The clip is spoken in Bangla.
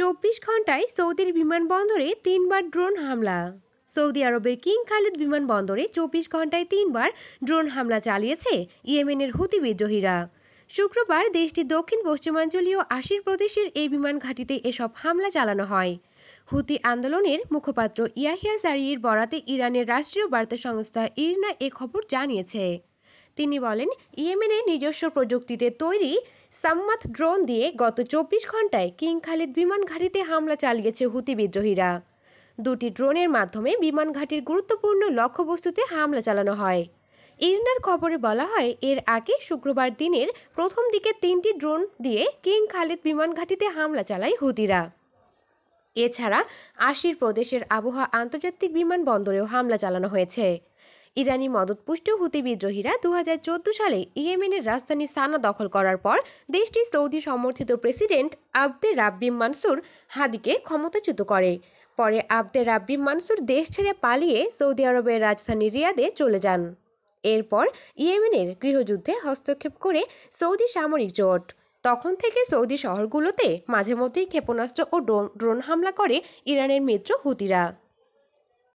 চব্বিশ ঘন্টায় সৌদির বিমানবন্দরে তিনবার ড্রোন হামলা সৌদি আরবের কিং খালিদ বিমানবন্দরে চব্বিশ ঘন্টায় তিনবার ড্রোন হামলা চালিয়েছে ইয়েমেনের হুতি বিদ্রোহীরা শুক্রবার দেশটির দক্ষিণ পশ্চিমাঞ্চলীয় আশির প্রদেশের এই বিমান ঘাঁটিতে এসব হামলা চালানো হয় হুতি আন্দোলনের মুখপাত্র ইয়াহিয়া সারিয়ের বরাতে ইরানের রাষ্ট্রীয় বার্তা সংস্থা ইরনা এ খবর জানিয়েছে তিনি বলেন ইয়েমেনে নিজস্ব প্রযুক্তিতে তৈরি সাম্মাত ড্রোন দিয়ে গত চব্বিশ ঘন্টায় কিং খালিদ বিমান ঘাঁটিতে হামলা চালিয়েছে হুতি বিদ্রোহীরা দুটি ড্রোনের মাধ্যমে বিমান ঘাঁটির গুরুত্বপূর্ণ লক্ষ্যবস্তুতে হামলা চালানো হয় ইরনার খবরে বলা হয় এর আগে শুক্রবার দিনের প্রথম দিকে তিনটি ড্রোন দিয়ে কিং খালিদ বিমান ঘাঁটিতে হামলা চালায় হুতিরা এছাড়া আশির প্রদেশের আবহাওয়া আন্তর্জাতিক বিমানবন্দরেও হামলা চালানো হয়েছে ইরানি মদতপুষ্ট হুতি বিদ্রোহীরা দু সালে ইয়েমেনের রাজধানী সানা দখল করার পর দেশটির সৌদি সমর্থিত প্রেসিডেন্ট আব্দে রাব্বি মানসুর হাদিকে ক্ষমতাচ্যুত করে পরে আব্দে রাব্বি মানসুর দেশ ছেড়ে পালিয়ে সৌদি আরবের রাজধানী রিয়াদে চলে যান এরপর ইয়েমেনের গৃহযুদ্ধে হস্তক্ষেপ করে সৌদি সামরিক জোট তখন থেকে সৌদি শহরগুলোতে মাঝে মধ্যেই ক্ষেপণাস্ত্র ও ড্রোন হামলা করে ইরানের মিত্র হুতিরা